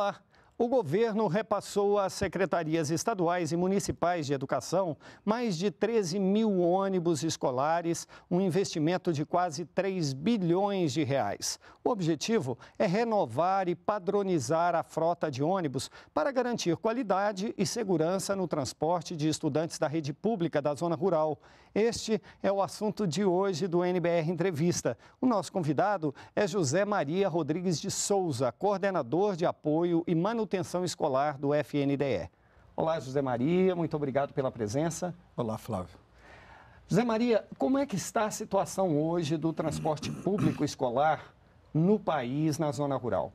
Holla! O governo repassou às secretarias estaduais e municipais de educação mais de 13 mil ônibus escolares, um investimento de quase 3 bilhões de reais. O objetivo é renovar e padronizar a frota de ônibus para garantir qualidade e segurança no transporte de estudantes da rede pública da zona rural. Este é o assunto de hoje do NBR Entrevista. O nosso convidado é José Maria Rodrigues de Souza, coordenador de apoio e manutenção manutenção escolar do FNDE. Olá, José Maria, muito obrigado pela presença. Olá, Flávio. José Maria, como é que está a situação hoje do transporte público escolar no país, na zona rural?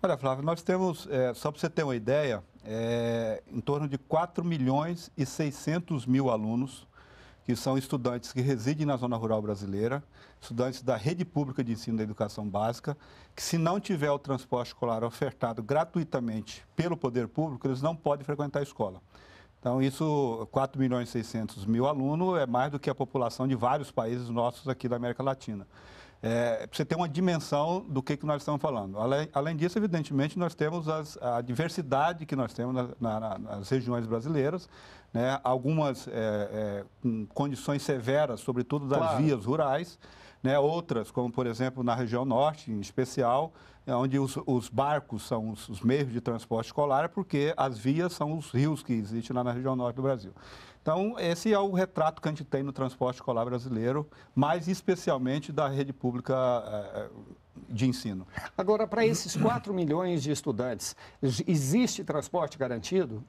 Olha, Flávio, nós temos, é, só para você ter uma ideia, é, em torno de 4 milhões e 600 mil alunos que são estudantes que residem na zona rural brasileira, estudantes da rede pública de ensino da educação básica, que se não tiver o transporte escolar ofertado gratuitamente pelo poder público, eles não podem frequentar a escola. Então, isso, 4 milhões e 600 mil alunos, é mais do que a população de vários países nossos aqui da América Latina é, você ter uma dimensão do que, que nós estamos falando. Além, além disso, evidentemente, nós temos as, a diversidade que nós temos na, na, nas regiões brasileiras, né? algumas é, é, com condições severas, sobretudo das claro. vias rurais, né? outras, como por exemplo na região norte, em especial, é onde os, os barcos são os, os meios de transporte escolar, porque as vias são os rios que existem lá na região norte do Brasil. Então, esse é o retrato que a gente tem no transporte escolar brasileiro, mais especialmente da rede pública eh, de ensino. Agora, para esses 4 milhões de estudantes, existe transporte garantido?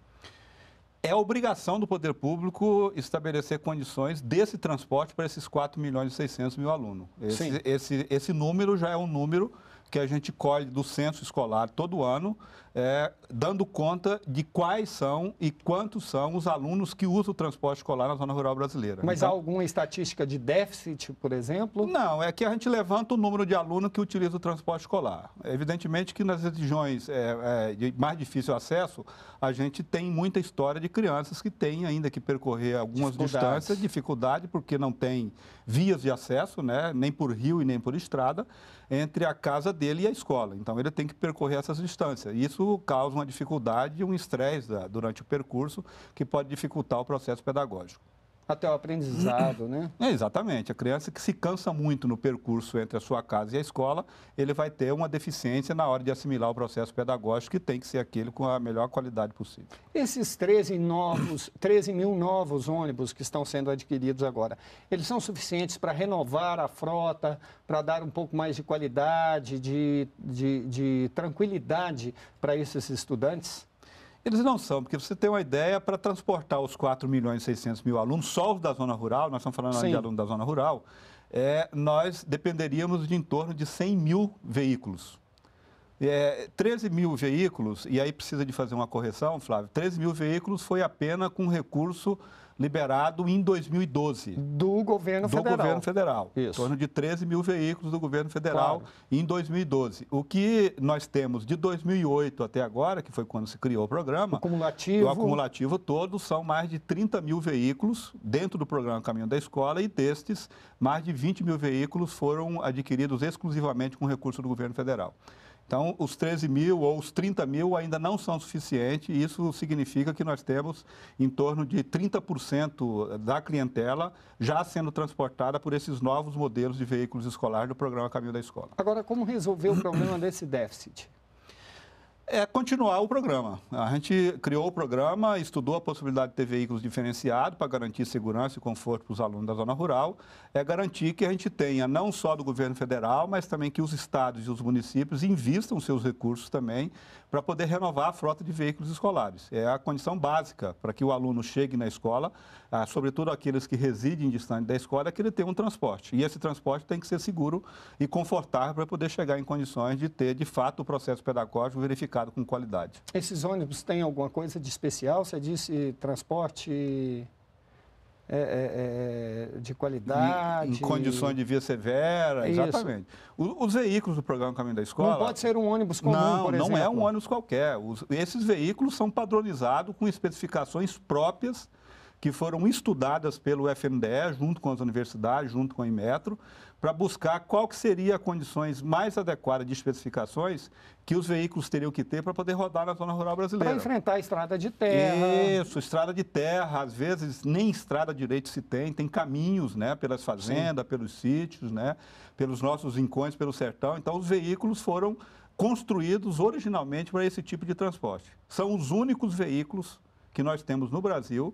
É obrigação do poder público estabelecer condições desse transporte para esses 4 milhões e 600 mil alunos. Esse, esse, esse número já é um número que a gente colhe do censo escolar todo ano, é, dando conta de quais são e quantos são os alunos que usam o transporte escolar na zona rural brasileira. Mas então, há alguma estatística de déficit, por exemplo? Não, é que a gente levanta o número de alunos que utilizam o transporte escolar. Evidentemente que nas regiões é, é, de mais difícil acesso, a gente tem muita história de crianças que têm ainda que percorrer algumas distâncias, dificuldade, porque não tem vias de acesso, né, nem por rio e nem por estrada, entre a casa dele e a escola. Então ele tem que percorrer essas distâncias. Isso causa uma dificuldade e um estresse né, durante o percurso que pode dificultar o processo pedagógico até o aprendizado, né? É, exatamente. A criança que se cansa muito no percurso entre a sua casa e a escola, ele vai ter uma deficiência na hora de assimilar o processo pedagógico, que tem que ser aquele com a melhor qualidade possível. Esses 13, novos, 13 mil novos ônibus que estão sendo adquiridos agora, eles são suficientes para renovar a frota, para dar um pouco mais de qualidade, de, de, de tranquilidade para esses estudantes? Eles não são, porque você tem uma ideia para transportar os 4 milhões e 600 mil alunos, só os da zona rural, nós estamos falando de alunos da zona rural, é, nós dependeríamos de em torno de 100 mil veículos. É, 13 mil veículos, e aí precisa de fazer uma correção, Flávio, 13 mil veículos foi apenas com recurso liberado em 2012. Do governo do federal. Do governo federal. Isso. Em torno de 13 mil veículos do governo federal claro. em 2012. O que nós temos de 2008 até agora, que foi quando se criou o programa, o acumulativo. o acumulativo todo são mais de 30 mil veículos dentro do programa Caminho da Escola e destes, mais de 20 mil veículos foram adquiridos exclusivamente com recurso do governo federal. Então, os 13 mil ou os 30 mil ainda não são suficientes, e isso significa que nós temos em torno de 30% da clientela já sendo transportada por esses novos modelos de veículos escolares do programa Caminho da Escola. Agora, como resolver o problema desse déficit? é continuar o programa. A gente criou o programa, estudou a possibilidade de ter veículos diferenciados para garantir segurança e conforto para os alunos da zona rural, é garantir que a gente tenha não só do governo federal, mas também que os estados e os municípios invistam seus recursos também para poder renovar a frota de veículos escolares. É a condição básica para que o aluno chegue na escola, ah, sobretudo aqueles que residem distante da escola, é que ele tenha um transporte. E esse transporte tem que ser seguro e confortável para poder chegar em condições de ter, de fato, o processo pedagógico verificado com qualidade. Esses ônibus têm alguma coisa de especial? Você disse transporte é, é, é, de qualidade. Em, em condições de via severa, exatamente. O, os veículos do programa Caminho da Escola. Não pode ser um ônibus comum, não, por exemplo. Não é um ônibus qualquer. Os, esses veículos são padronizados com especificações próprias que foram estudadas pelo FMDE, junto com as universidades, junto com o Inmetro, para buscar qual que seria as condições mais adequadas de especificações que os veículos teriam que ter para poder rodar na zona rural brasileira. Para enfrentar a estrada de terra. Isso, estrada de terra, às vezes nem estrada direito se tem, tem caminhos, né, pelas fazendas, Sim. pelos sítios, né, pelos nossos rincões, pelo sertão. Então os veículos foram construídos originalmente para esse tipo de transporte. São os únicos veículos que nós temos no Brasil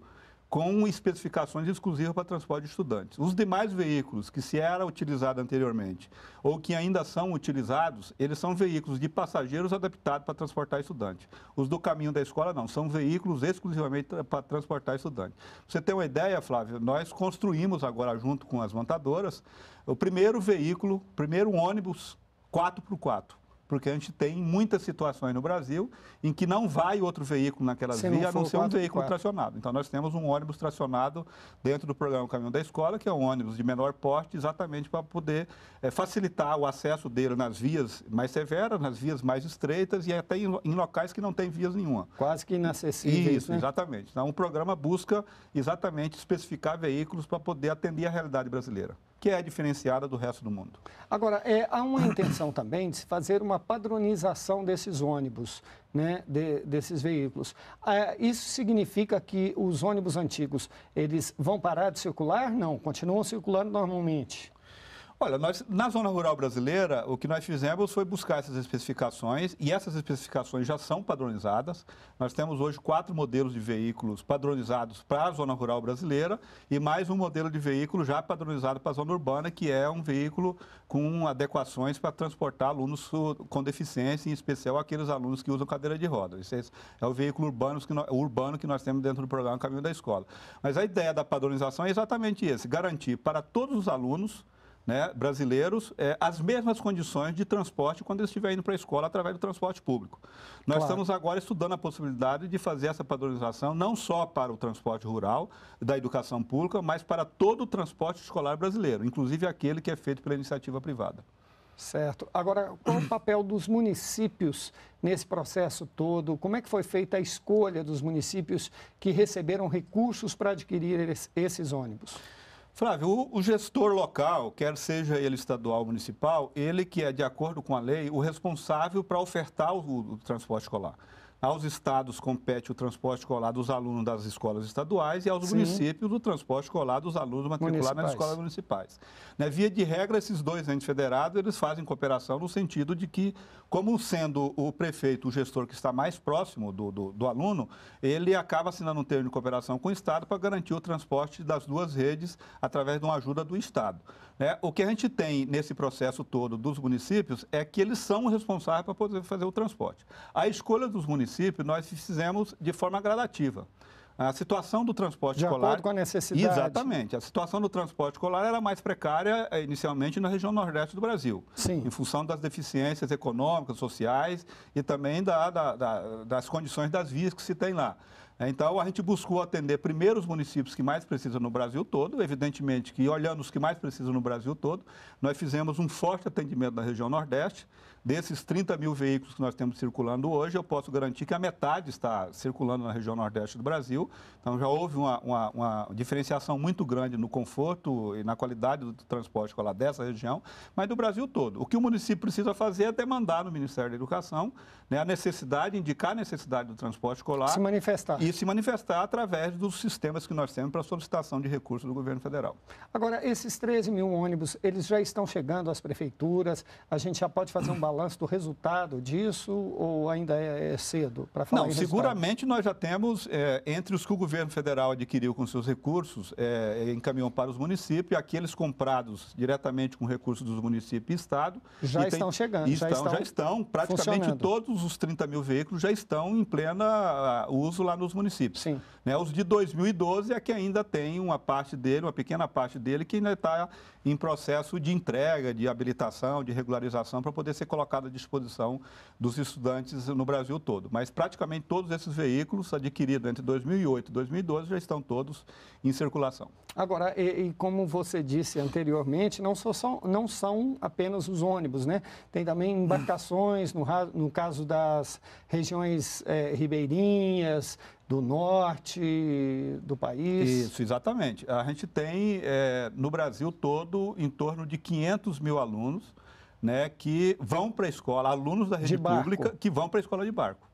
com especificações exclusivas para transporte de estudantes. Os demais veículos que se era utilizado anteriormente ou que ainda são utilizados, eles são veículos de passageiros adaptados para transportar estudantes. Os do caminho da escola não, são veículos exclusivamente para transportar estudantes. Você tem uma ideia, Flávio? Nós construímos agora junto com as montadoras o primeiro veículo, primeiro ônibus 4x4 porque a gente tem muitas situações no Brasil em que não vai outro veículo naquelas vias, a não ser um veículo tracionado. Então, nós temos um ônibus tracionado dentro do programa Caminhão da Escola, que é um ônibus de menor porte, exatamente para poder é, facilitar o acesso dele nas vias mais severas, nas vias mais estreitas e até em, em locais que não tem vias nenhuma. Quase que inacessível. Isso, né? exatamente. Então, o programa busca exatamente especificar veículos para poder atender a realidade brasileira que é diferenciada do resto do mundo. Agora, é, há uma intenção também de se fazer uma padronização desses ônibus, né, de, desses veículos. Ah, isso significa que os ônibus antigos, eles vão parar de circular? Não, continuam circulando normalmente. Olha, nós, na zona rural brasileira, o que nós fizemos foi buscar essas especificações e essas especificações já são padronizadas. Nós temos hoje quatro modelos de veículos padronizados para a zona rural brasileira e mais um modelo de veículo já padronizado para a zona urbana, que é um veículo com adequações para transportar alunos com deficiência, em especial aqueles alunos que usam cadeira de rodas. Esse é, é o veículo urbano que, nós, urbano que nós temos dentro do programa Caminho da Escola. Mas a ideia da padronização é exatamente esse, garantir para todos os alunos né, brasileiros é, as mesmas condições de transporte quando eles estiverem indo para a escola através do transporte público. Nós claro. estamos agora estudando a possibilidade de fazer essa padronização não só para o transporte rural da educação pública, mas para todo o transporte escolar brasileiro, inclusive aquele que é feito pela iniciativa privada. Certo. Agora, qual o papel dos municípios nesse processo todo? Como é que foi feita a escolha dos municípios que receberam recursos para adquirir esses ônibus? Flávio, o, gestor local, quer seja ele estadual ou municipal, ele que é, de acordo com a lei, o responsável para ofertar o, o transporte escolar. Aos estados compete o transporte escolar dos alunos das escolas estaduais e aos Sim. municípios o transporte escolar dos alunos matriculados nas escolas municipais. Né, via de regra, esses dois entes federados, eles fazem cooperação no sentido de que, como sendo o prefeito o gestor que está mais próximo do, do, do aluno, ele acaba assinando um termo de cooperação com o Estado para garantir o transporte das duas redes através de uma ajuda do Estado. Né? O que a gente tem nesse processo todo dos municípios é que eles são responsáveis para poder fazer o transporte. A escolha dos municípios município, nós fizemos de forma gradativa. A situação do transporte de escolar. De acordo com a necessidade. Exatamente. A situação do transporte escolar era mais precária eh, inicialmente na região nordeste do Brasil. Sim. Em função das deficiências econômicas, sociais e também da, da, da, das condições das vias que se tem lá. É, então, a gente buscou atender primeiro os municípios que mais precisam no Brasil todo, evidentemente que olhando os que mais precisam no Brasil todo, nós fizemos um forte atendimento na região Nordeste. Desses 30 mil veículos que nós temos circulando hoje, eu posso garantir que a metade está circulando na região Nordeste do Brasil. Então, já houve uma, uma, uma diferenciação muito grande no conforto e na qualidade do transporte escolar dessa região, mas do Brasil todo. O que o município precisa fazer é demandar no Ministério da Educação né, a necessidade, indicar a necessidade do transporte escolar. Se manifestar e se manifestar através dos sistemas que nós temos para solicitação de recursos do governo federal. Agora, esses 13 mil ônibus, eles já estão chegando às prefeituras? A gente já pode fazer um balanço do resultado disso ou ainda é, é cedo para falar? Não, seguramente nós já temos, é, entre os que o governo federal adquiriu com seus recursos, é, é, encaminhou para os municípios, aqueles comprados diretamente com recursos dos municípios e Estado. Já e estão tem, chegando. Estão, já estão, já estão praticamente todos os 30 mil veículos já estão em plena ah, uso lá nos municípios. Sim. Né, os de 2012 é que ainda tem uma parte dele, uma pequena parte dele, que ainda está em processo de entrega, de habilitação, de regularização, para poder ser colocado à disposição dos estudantes no Brasil todo. Mas praticamente todos esses veículos adquiridos entre 2008 e 2012 já estão todos em circulação. Agora, e, e como você disse anteriormente, não, só são, não são apenas os ônibus, né? Tem também embarcações, no, no caso das regiões eh, ribeirinhas, do norte do país? Isso, exatamente. A gente tem é, no Brasil todo em torno de 500 mil alunos né, que vão para a escola, alunos da rede pública que vão para a escola de barco.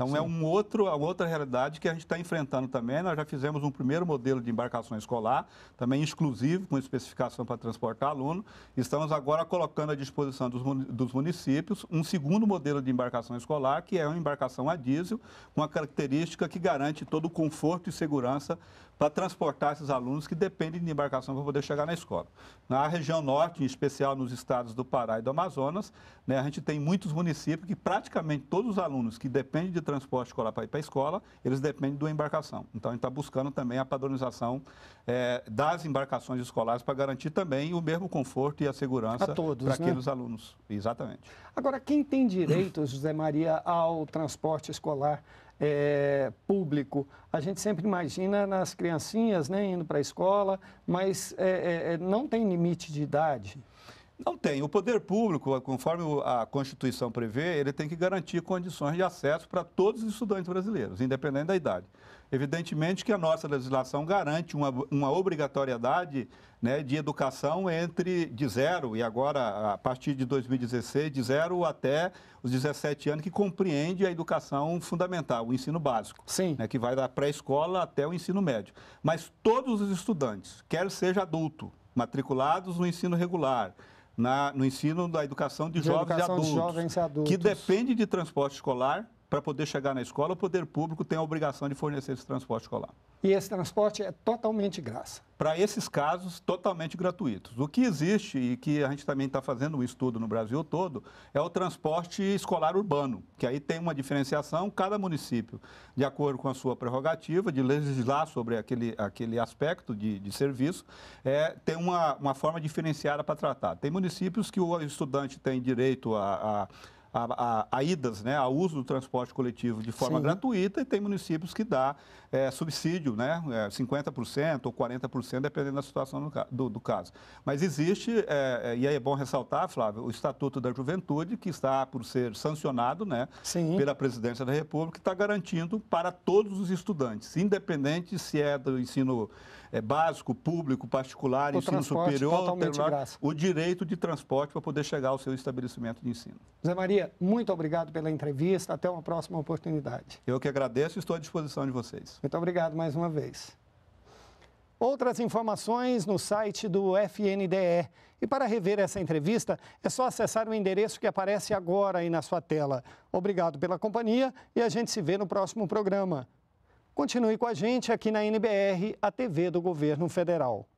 Então é Sim. é um outro, uma outra realidade que a gente está enfrentando também. Nós já fizemos um primeiro modelo de embarcação escolar, também exclusivo, com especificação para transportar aluno. Estamos agora colocando à disposição dos municípios um segundo modelo de embarcação escolar, que é uma embarcação a diesel, com a característica que garante todo o conforto e segurança para transportar esses alunos que dependem de embarcação para poder chegar na escola. Na região norte, em especial nos estados do Pará e do Amazonas, né, a gente tem muitos municípios que praticamente todos os alunos que dependem de transporte escolar para ir para a escola, eles dependem da embarcação. Então, a gente está buscando também a padronização é, das embarcações escolares para garantir também o mesmo conforto e a segurança para né? aqueles né? alunos. Exatamente. Agora, quem tem direito, José Maria, ao transporte escolar? É, público. A gente sempre imagina nas criancinhas né, indo para a escola, mas é, é, é não tem limite de idade. Não tem. O poder público, conforme a Constituição prevê, ele tem que garantir condições de acesso para todos os estudantes brasileiros, independente da idade. Evidentemente que a nossa legislação garante uma, uma obrigatoriedade né, de educação entre de zero e agora, a partir de 2016, de zero até os 17 anos, que compreende a educação fundamental, o ensino básico, Sim. Né, que vai da pré-escola até o ensino médio. Mas todos os estudantes, quer seja adulto, matriculados no ensino regular, na, no ensino da educação de, de jovens, educação e adultos, de jovens e adultos, que depende de transporte escolar para poder chegar na escola, o poder público tem a obrigação de fornecer esse transporte escolar. E esse transporte é totalmente graça? Para esses casos, totalmente gratuitos. O que existe e que a gente também está fazendo um estudo no Brasil todo é o transporte escolar urbano, que aí tem uma diferenciação, cada município, de acordo com a sua prerrogativa, de legislar sobre aquele, aquele aspecto de, de serviço, é, tem uma, uma forma diferenciada para tratar. Tem municípios que o estudante tem direito a, a a, a, a, idas, né, ao uso do transporte coletivo de forma Sim. gratuita e tem municípios que dá é, subsídio, né, 50% é, ou 40%, dependendo da situação do, do caso. Mas existe, é, é, e aí é bom ressaltar, Flávio, o Estatuto da Juventude, que está por ser sancionado né, Sim. pela Presidência da República, está garantindo para todos os estudantes, independente se é do ensino é, básico, público, particular, o ensino superior, o direito de transporte para poder chegar ao seu estabelecimento de ensino. Zé Maria, muito obrigado pela entrevista. Até uma próxima oportunidade. Eu que agradeço e estou à disposição de vocês. Muito obrigado mais uma vez. Outras informações no site do FNDE. E para rever essa entrevista, é só acessar o endereço que aparece agora aí na sua tela. Obrigado pela companhia e a gente se vê no próximo programa. Continue com a gente aqui na NBR, a TV do Governo Federal.